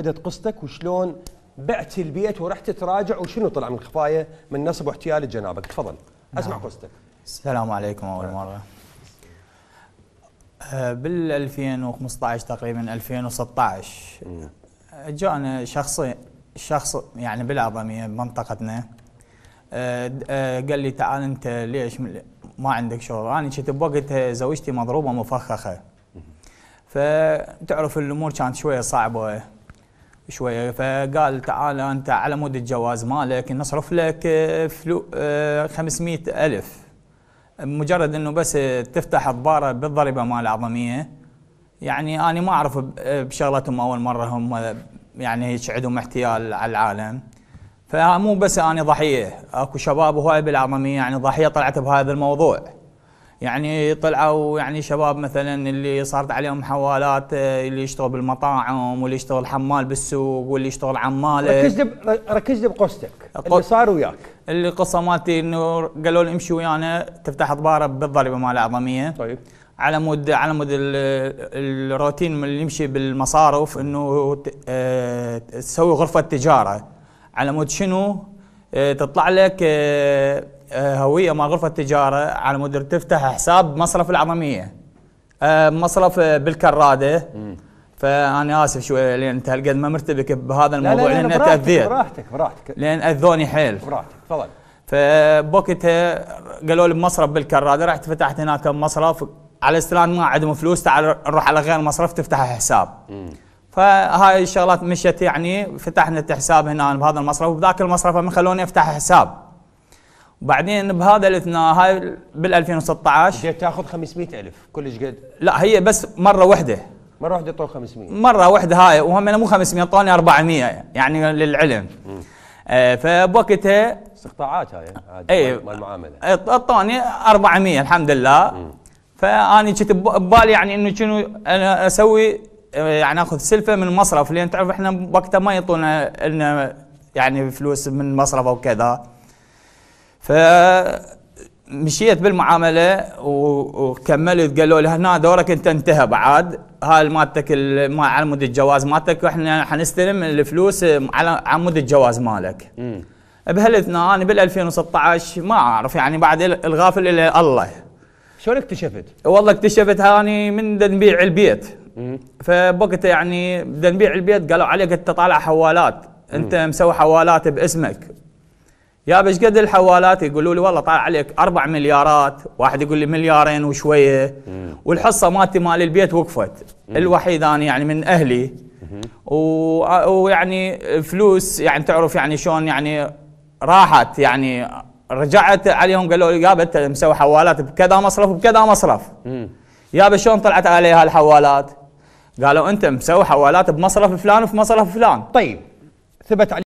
بدت قصتك وشلون بعت البيت ورحت تراجع وشنو طلع من الخفايا من نصب واحتيال الجنابك تفضل اسمع نعم. قصتك السلام عليكم اول مره أه، بال 2015 تقريبا 2016 جانا شخص شخص يعني بالعظميه بمنطقتنا أه، أه، قال لي تعال انت ليش ما عندك شغل انا كنت بوقتها زوجتي مضروبه مفخخه فتعرف الامور كانت شويه صعبه شويه فقال تعال انت على مود الجواز مالك نصرف لك آه، فلو 500 آه، الف مجرد انه بس تفتح الضاره بالضريبه مال العظميه يعني انا ما اعرف آه، بشغلتهم اول مره هم يعني هيك عندهم احتيال على العالم فمو بس انا ضحيه اكو شباب هواي بالعظميه يعني ضحيه طلعت بهذا الموضوع يعني طلعوا يعني شباب مثلا اللي صارت عليهم حوالات آه، اللي يشتغل بالمطاعم واللي يشتغل حمال بالسوق واللي يشتغل عماله ركز لي ركز لي بقصتك اللي صار وياك اللي قصه مالتي انه قالوا لي امشي ويانا تفتح ضباره بالضريبه مال العظميه طيب على مود على مود الروتين اللي يمشي بالمصارف انه آه، تسوي غرفه تجاره على مود شنو آه، تطلع لك آه، هويه مع غرفه تجاره على مود تفتح حساب مصرف العظميه آه، مصرف بالكراده فانا اسف شويه لان انت هالقد ما مرتبك بهذا الموضوع لا لا لان تاذيت براحتك براحتك لان اذوني حيل براحتك تفضل فبوقتها قالوا لي بمصرف بالكراده رحت فتحت هناك مصرف على استلام ما عندهم فلوس تعال نروح على غير مصرف تفتح حساب فهاي الشغلات مشت يعني فتحنا حساب هنا بهذا المصرف وبذاك المصرف ما خلوني افتح حساب بعدين بهذا الاثناء هاي بال 2016 جيت تاخذ 500000 كلش قد لا هي بس مره واحده مره واحده طول 500 مره واحده هاي وهم مو 500 طولني 400 يعني للعلم آه فبوقتها استقطاعات هاي اي مال المعامله اعطوني إيه، 400 الحمد لله فاني كنت ببالي يعني انه شنو انا اسوي آه، يعني اخذ سلفه من مصرف لان تعرف احنا وقتها ما يعطونا لنا يعني فلوس من مصرف او كذا فمشيت بالمعامله وكملت قالوا لي هنا دورك انت انتهى بعد هاي مالتك ما عمود الجواز مالتك واحنا حنستلم الفلوس على عمود الجواز مالك. بهالاثناء انا بال 2016 ما اعرف يعني بعد الغافل الى الله. شلون اكتشفت؟ والله اكتشفت هاني من نبيع البيت. فبقت يعني بدنا نبيع البيت قالوا عليك انت طالع حوالات انت مسوي حوالات باسمك يا بش قد الحوالات يقولوا لي والله طالع عليك أربع مليارات واحد يقول لي مليارين وشويه والحصه مالتي مال البيت وقفت الوحيد انا يعني من اهلي ويعني فلوس يعني تعرف يعني شلون يعني راحت يعني رجعت عليهم قالوا لي يابا انت مسوي حوالات بكذا مصرف بكذا مصرف يابا شلون طلعت عليها الحوالات؟ قالوا انت مسوي حوالات بمصرف فلان وفي مصرف فلان طيب ثبت علي